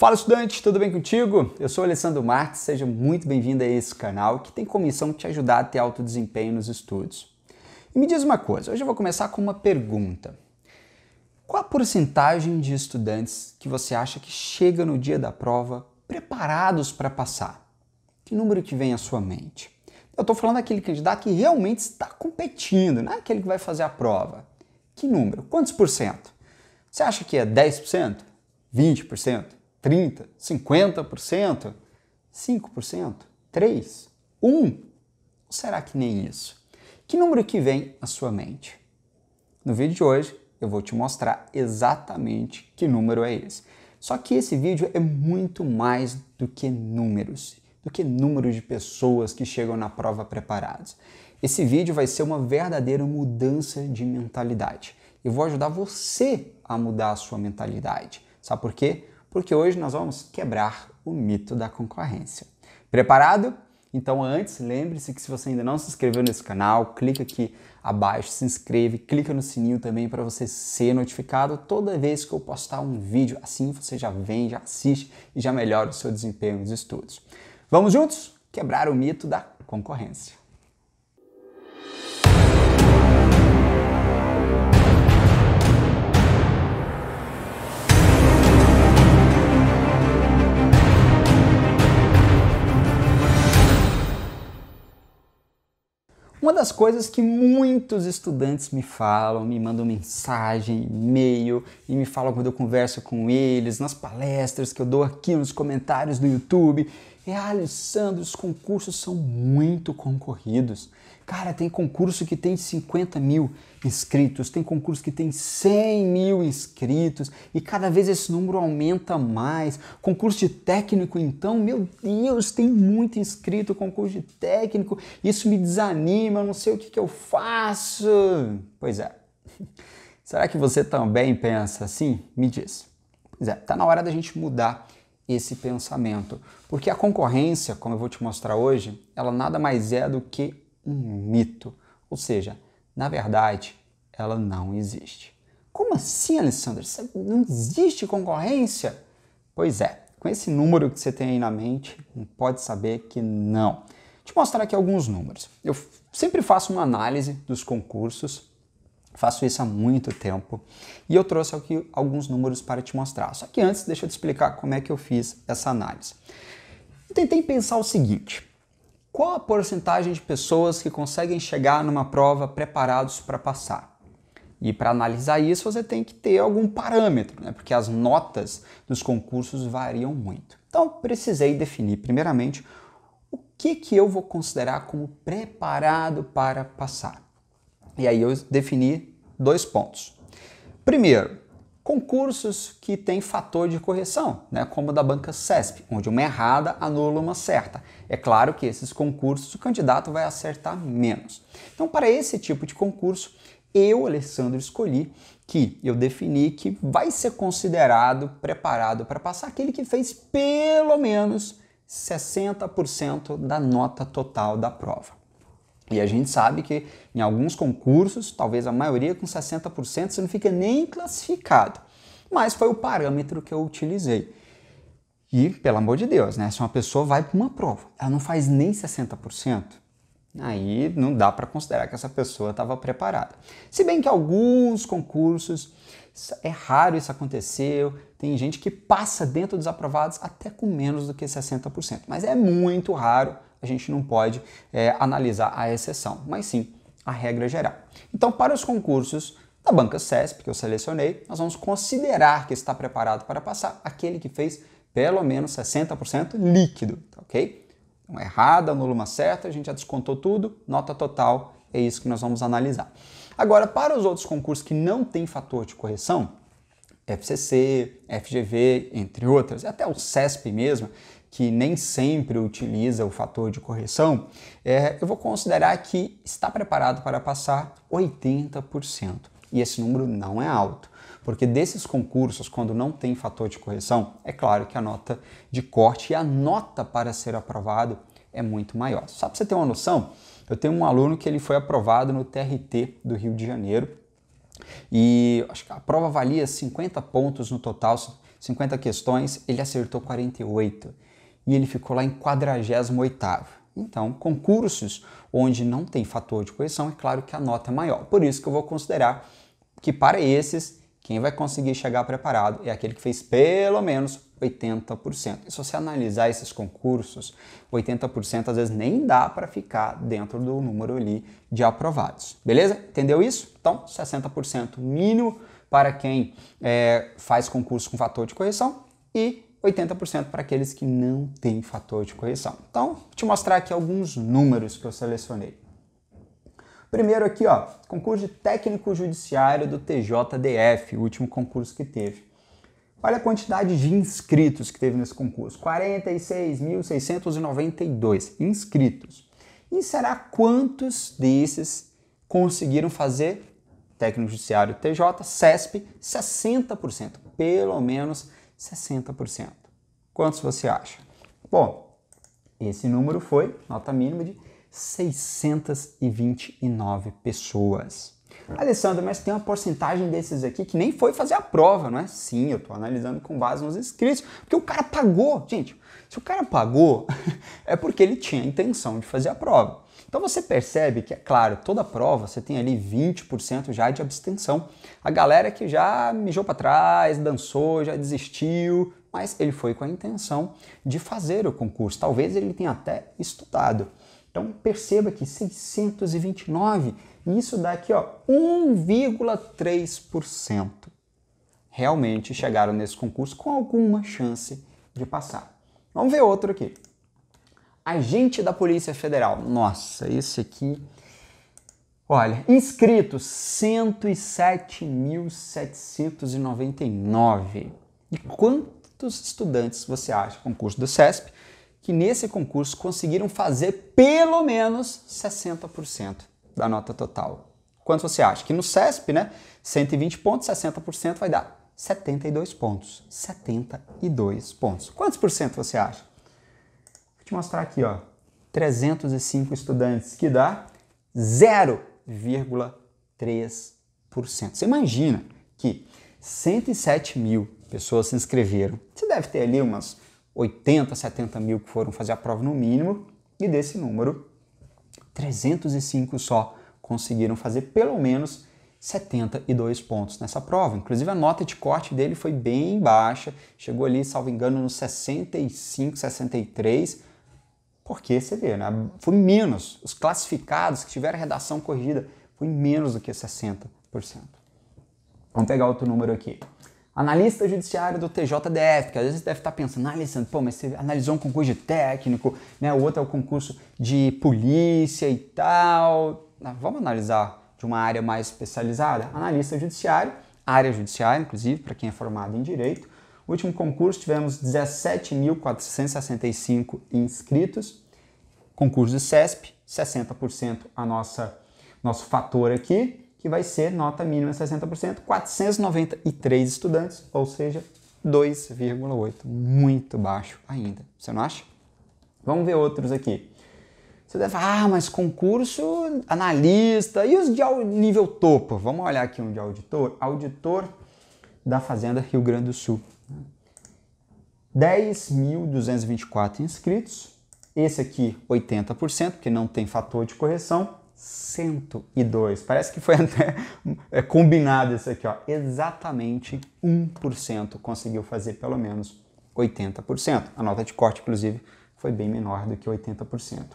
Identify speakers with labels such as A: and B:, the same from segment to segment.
A: Fala estudante, tudo bem contigo? Eu sou Alessandro Marques, seja muito bem-vindo a esse canal que tem como missão te ajudar a ter alto desempenho nos estudos. E me diz uma coisa, hoje eu vou começar com uma pergunta. Qual a porcentagem de estudantes que você acha que chega no dia da prova preparados para passar? Que número que vem à sua mente? Eu estou falando daquele candidato que realmente está competindo, não é aquele que vai fazer a prova. Que número? Quantos por cento? Você acha que é 10%? 20%? 30%, 50%, 5%, 3%, 1%? Ou será que nem isso? Que número que vem à sua mente? No vídeo de hoje eu vou te mostrar exatamente que número é esse. Só que esse vídeo é muito mais do que números, do que número de pessoas que chegam na prova preparadas. Esse vídeo vai ser uma verdadeira mudança de mentalidade. Eu vou ajudar você a mudar a sua mentalidade. Sabe por quê? porque hoje nós vamos quebrar o mito da concorrência. Preparado? Então, antes, lembre-se que se você ainda não se inscreveu nesse canal, clica aqui abaixo, se inscreve, clica no sininho também para você ser notificado toda vez que eu postar um vídeo. Assim você já vem, já assiste e já melhora o seu desempenho nos estudos. Vamos juntos quebrar o mito da concorrência. das coisas que muitos estudantes me falam, me mandam mensagem, e-mail e me falam quando eu converso com eles, nas palestras que eu dou aqui nos comentários do YouTube. É, Alessandro, os concursos são muito concorridos. Cara, tem concurso que tem 50 mil inscritos, tem concurso que tem 100 mil inscritos e cada vez esse número aumenta mais. Concurso de técnico, então, meu Deus, tem muito inscrito concurso de técnico, isso me desanima, não sei o que, que eu faço. Pois é. Será que você também pensa assim? Me diz. Pois é, tá na hora da gente mudar esse pensamento, porque a concorrência, como eu vou te mostrar hoje, ela nada mais é do que um mito. Ou seja, na verdade, ela não existe. Como assim, Alessandro? Não existe concorrência? Pois é, com esse número que você tem aí na mente, pode saber que não. Te mostrar aqui alguns números. Eu sempre faço uma análise dos concursos, faço isso há muito tempo, e eu trouxe aqui alguns números para te mostrar. Só que antes, deixa eu te explicar como é que eu fiz essa análise. Eu tentei pensar o seguinte: qual a porcentagem de pessoas que conseguem chegar numa prova preparados para passar? E para analisar isso, você tem que ter algum parâmetro, né? porque as notas dos concursos variam muito. Então, precisei definir, primeiramente, o que, que eu vou considerar como preparado para passar. E aí, eu defini dois pontos. Primeiro, Concursos que têm fator de correção, né, como o da banca CESP, onde uma errada anula uma certa. É claro que esses concursos o candidato vai acertar menos. Então, para esse tipo de concurso, eu, Alessandro, escolhi que eu defini que vai ser considerado preparado para passar aquele que fez pelo menos 60% da nota total da prova. E a gente sabe que em alguns concursos, talvez a maioria com 60%, você não fica nem classificado. Mas foi o parâmetro que eu utilizei. E, pelo amor de Deus, né? Se uma pessoa vai para uma prova, ela não faz nem 60%, aí não dá para considerar que essa pessoa estava preparada. Se bem que alguns concursos é raro isso aconteceu. Tem gente que passa dentro dos aprovados até com menos do que 60%, mas é muito raro a gente não pode é, analisar a exceção, mas sim a regra geral. Então, para os concursos da banca CESP, que eu selecionei, nós vamos considerar que está preparado para passar aquele que fez pelo menos 60% líquido, tá ok? Uma então, é errada, anula uma certa, a gente já descontou tudo, nota total, é isso que nós vamos analisar. Agora, para os outros concursos que não tem fator de correção, FCC, FGV, entre outras, até o CESP mesmo, que nem sempre utiliza o fator de correção, é, eu vou considerar que está preparado para passar 80%. E esse número não é alto, porque desses concursos, quando não tem fator de correção, é claro que a nota de corte e a nota para ser aprovado é muito maior. Só para você ter uma noção, eu tenho um aluno que ele foi aprovado no TRT do Rio de Janeiro e acho que a prova valia 50 pontos no total, 50 questões, ele acertou 48 e ele ficou lá em 48 Então, concursos onde não tem fator de correção, é claro que a nota é maior. Por isso que eu vou considerar que para esses quem vai conseguir chegar preparado é aquele que fez pelo menos 80%. E se você analisar esses concursos, 80% às vezes nem dá para ficar dentro do número ali de aprovados. Beleza? Entendeu isso? Então, 60% mínimo para quem é, faz concurso com fator de correção e 80% para aqueles que não têm fator de correção. Então, vou te mostrar aqui alguns números que eu selecionei. Primeiro aqui, ó, concurso de técnico judiciário do TJDF, o último concurso que teve. Olha a quantidade de inscritos que teve nesse concurso: 46.692 inscritos. E será quantos desses conseguiram fazer técnico judiciário TJ, CESP, 60%, pelo menos 60%. Quantos você acha? Bom, esse número foi nota mínima de 629 pessoas. Alessandro, mas tem uma porcentagem desses aqui que nem foi fazer a prova, não é? Sim, eu estou analisando com base nos inscritos, porque o cara pagou. Gente, se o cara pagou, é porque ele tinha a intenção de fazer a prova. Então você percebe que, é claro, toda prova você tem ali 20% já de abstenção. A galera que já mijou para trás, dançou, já desistiu, mas ele foi com a intenção de fazer o concurso. Talvez ele tenha até estudado. Então perceba que 629, isso dá aqui 1,3%. Realmente chegaram nesse concurso com alguma chance de passar. Vamos ver outro aqui. Agente da Polícia Federal. Nossa, esse aqui. Olha, inscritos 107.799. E quantos estudantes você acha? Concurso do CESP que nesse concurso conseguiram fazer pelo menos 60% da nota total. Quanto você acha? Que no CESP, né, 120 pontos, 60% vai dar 72 pontos. 72 pontos. Quantos por cento você acha? Vou te mostrar aqui, ó. 305 estudantes, que dá 0,3%. Você imagina que 107 mil pessoas se inscreveram. Você deve ter ali umas 80, 70 mil que foram fazer a prova no mínimo, e desse número, 305 só conseguiram fazer pelo menos 72 pontos nessa prova. Inclusive a nota de corte dele foi bem baixa, chegou ali, salvo engano, nos 65, 63, porque você vê, né? Foi menos. Os classificados que tiveram redação corrigida foi menos do que 60%. Vamos pegar outro número aqui analista judiciário do TJDF, que às vezes você deve estar tá pensando, ah, Alessandro, pô, mas você analisou um concurso de técnico, né? O outro é o concurso de polícia e tal. Ah, vamos analisar de uma área mais especializada? Analista judiciário, área judiciária, inclusive, para quem é formado em direito. O último concurso tivemos 17.465 inscritos. Concurso do CESP, 60% a nossa nosso fator aqui, que vai ser nota mínima 60%, 493 estudantes, ou seja, 2,8, muito baixo ainda. Você não acha? Vamos ver outros aqui. Você deve falar, ah, mas concurso, analista, e os de nível topo? Vamos olhar aqui um de auditor. Auditor da Fazenda Rio Grande do Sul. 10.224 inscritos. Esse aqui, 80%, porque não tem fator de correção. 102. Parece que foi até é, combinado isso aqui, ó. Exatamente 1% conseguiu fazer pelo menos 80%. A nota de corte, inclusive, foi bem menor do que 80%.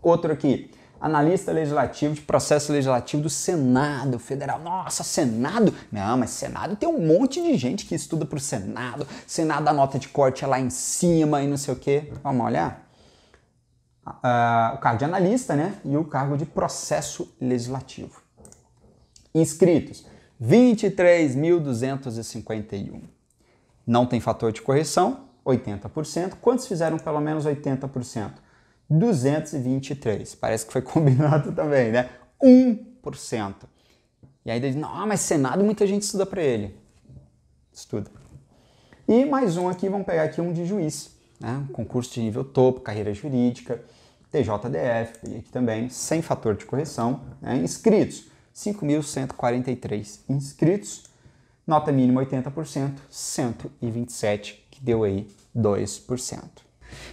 A: Outro aqui, analista legislativo de processo legislativo do Senado Federal. Nossa, Senado? Não, mas Senado tem um monte de gente que estuda para o Senado. Senado, a nota de corte é lá em cima e não sei o quê. Vamos olhar? uh, o cargo de analista né, e o cargo de processo legislativo. Inscritos: 23.251. Não tem fator de correção, 80%. Quantos fizeram pelo menos 80%? 223. Parece que foi combinado também, né? 1%. E aí diz, não, mas Senado muita gente estuda para ele. Estuda. E mais um aqui, vamos pegar aqui um de juiz né? concurso de nível topo, carreira jurídica, TJDF, peguei aqui também, sem fator de correção, né? inscritos, 5.143 inscritos, nota mínima 80%, 127, que deu aí 2%.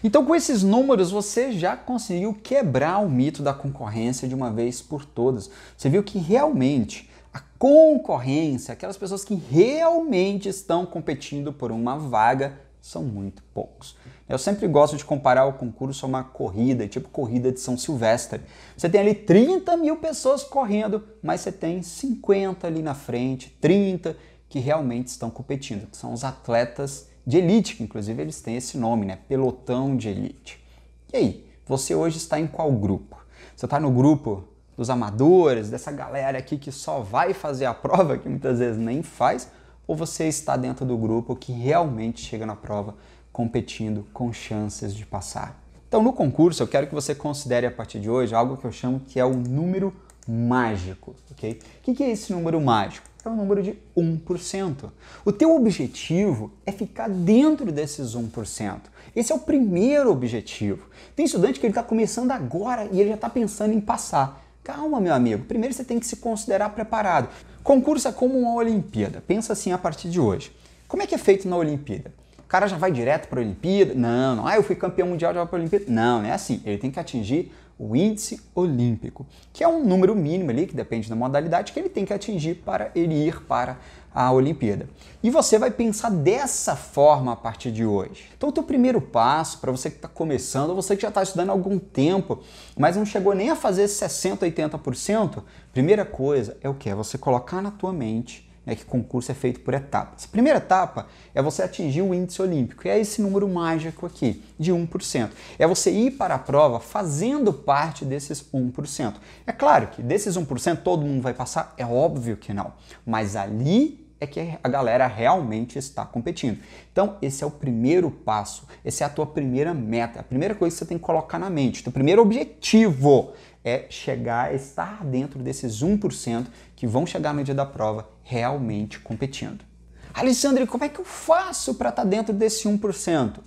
A: Então, com esses números, você já conseguiu quebrar o mito da concorrência de uma vez por todas. Você viu que realmente a concorrência, aquelas pessoas que realmente estão competindo por uma vaga, são muito poucos. Eu sempre gosto de comparar o concurso a uma corrida, tipo corrida de São Silvestre. Você tem ali 30 mil pessoas correndo, mas você tem 50 ali na frente, 30 que realmente estão competindo, que são os atletas de elite, que inclusive eles têm esse nome, né? Pelotão de elite. E aí, você hoje está em qual grupo? Você está no grupo dos amadores, dessa galera aqui que só vai fazer a prova, que muitas vezes nem faz, ou você está dentro do grupo que realmente chega na prova, competindo com chances de passar. Então, no concurso, eu quero que você considere a partir de hoje algo que eu chamo que é o número mágico, ok? O que é esse número mágico? É o um número de 1%. O teu objetivo é ficar dentro desses 1%. Esse é o primeiro objetivo. Tem estudante que ele está começando agora e ele já está pensando em passar. Calma, meu amigo. Primeiro você tem que se considerar preparado. Concurso é como uma Olimpíada. Pensa assim a partir de hoje. Como é que é feito na Olimpíada? cara já vai direto para a Olimpíada. Não, não. Ah, eu fui campeão mundial, já vai para a Olimpíada. Não, não é assim. Ele tem que atingir o índice olímpico, que é um número mínimo ali, que depende da modalidade, que ele tem que atingir para ele ir para a Olimpíada. E você vai pensar dessa forma a partir de hoje. Então, o teu primeiro passo, para você que está começando, ou você que já está estudando há algum tempo, mas não chegou nem a fazer 60%, 80%, primeira coisa é o que? É você colocar na tua mente é que concurso é feito por etapas. A primeira etapa é você atingir o índice olímpico, e é esse número mágico aqui, de 1%. É você ir para a prova fazendo parte desses 1%. É claro que desses 1% todo mundo vai passar, é óbvio que não, mas ali é que a galera realmente está competindo. Então, esse é o primeiro passo, essa é a tua primeira meta, a primeira coisa que você tem que colocar na mente, teu primeiro objetivo é chegar, estar dentro desses 1% que vão chegar à medida da prova realmente competindo. Alexandre, como é que eu faço para estar tá dentro desse 1%?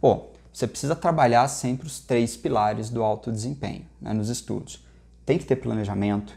A: Bom, você precisa trabalhar sempre os três pilares do alto desempenho né, nos estudos. Tem que ter planejamento,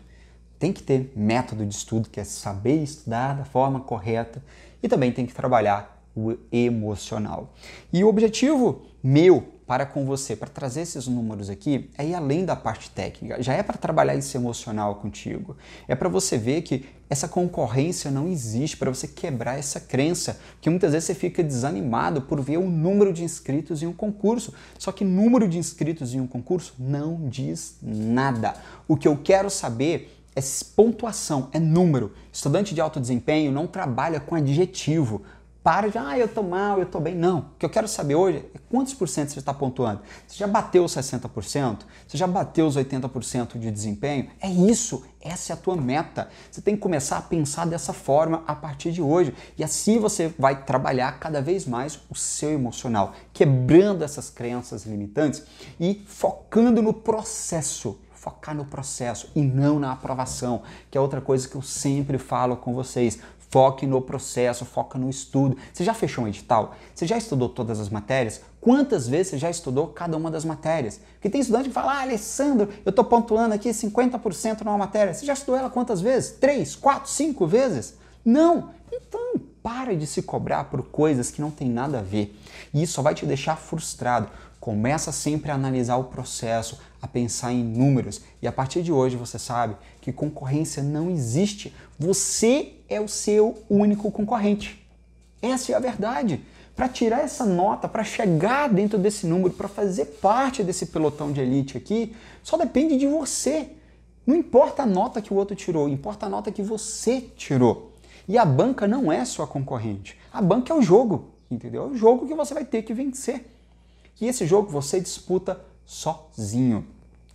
A: tem que ter método de estudo, que é saber estudar da forma correta, e também tem que trabalhar o emocional. E o objetivo meu para com você, para trazer esses números aqui, é ir além da parte técnica, já é para trabalhar esse emocional contigo. É para você ver que essa concorrência não existe, para você quebrar essa crença, que muitas vezes você fica desanimado por ver o número de inscritos em um concurso. Só que número de inscritos em um concurso não diz nada. O que eu quero saber é pontuação, é número. Estudante de alto desempenho não trabalha com adjetivo, para de, ah, eu estou mal, eu estou bem. Não. O que eu quero saber hoje é quantos por cento você está pontuando. Você já bateu os 60%? Você já bateu os 80% de desempenho? É isso. Essa é a tua meta. Você tem que começar a pensar dessa forma a partir de hoje. E assim você vai trabalhar cada vez mais o seu emocional, quebrando essas crenças limitantes e focando no processo focar no processo e não na aprovação, que é outra coisa que eu sempre falo com vocês. Foque no processo, foca no estudo. Você já fechou um edital? Você já estudou todas as matérias? Quantas vezes você já estudou cada uma das matérias? Porque tem estudante que fala, ah, Alessandro, eu estou pontuando aqui 50% numa matéria. Você já estudou ela quantas vezes? Três, quatro, cinco vezes? Não! Então, para de se cobrar por coisas que não tem nada a ver. E isso só vai te deixar frustrado. Começa sempre a analisar o processo, a pensar em números e a partir de hoje você sabe que concorrência não existe. Você é o seu único concorrente. Essa é a verdade. Para tirar essa nota, para chegar dentro desse número, para fazer parte desse pelotão de elite aqui, só depende de você. Não importa a nota que o outro tirou, importa a nota que você tirou. E a banca não é sua concorrente. A banca é o jogo, entendeu? É o jogo que você vai ter que vencer que esse jogo você disputa sozinho.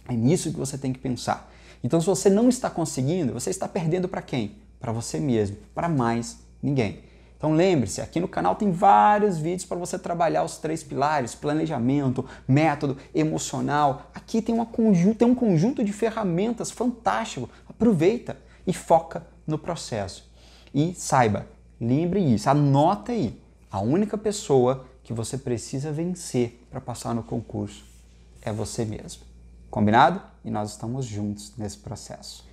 A: É nisso que você tem que pensar. Então, se você não está conseguindo, você está perdendo para quem? Para você mesmo, para mais ninguém. Então lembre-se, aqui no canal tem vários vídeos para você trabalhar os três pilares: planejamento, método, emocional. Aqui tem, conjunto, tem um conjunto de ferramentas fantástico. Aproveita e foca no processo. E saiba, lembre isso, anota aí. A única pessoa que você precisa vencer para passar no concurso é você mesmo. Combinado? E nós estamos juntos nesse processo.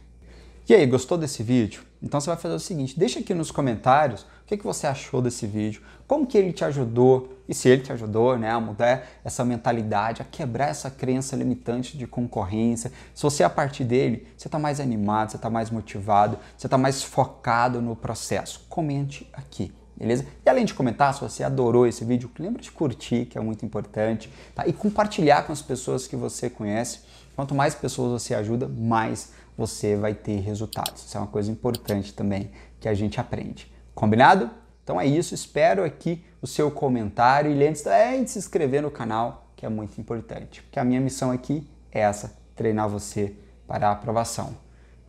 A: E aí, gostou desse vídeo? Então você vai fazer o seguinte, deixa aqui nos comentários o que, que você achou desse vídeo, como que ele te ajudou, e se ele te ajudou né, a mudar essa mentalidade, a quebrar essa crença limitante de concorrência. Se você, é a partir dele, você está mais animado, você está mais motivado, você está mais focado no processo. Comente aqui beleza? E além de comentar, se você adorou esse vídeo, lembra de curtir, que é muito importante, tá? E compartilhar com as pessoas que você conhece. Quanto mais pessoas você ajuda, mais você vai ter resultados. Isso é uma coisa importante também que a gente aprende. Combinado? Então é isso, espero aqui o seu comentário e antes é, de se inscrever no canal, que é muito importante, porque a minha missão aqui é essa, treinar você para a aprovação.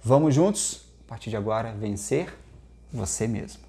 A: Vamos juntos, a partir de agora, vencer você mesmo.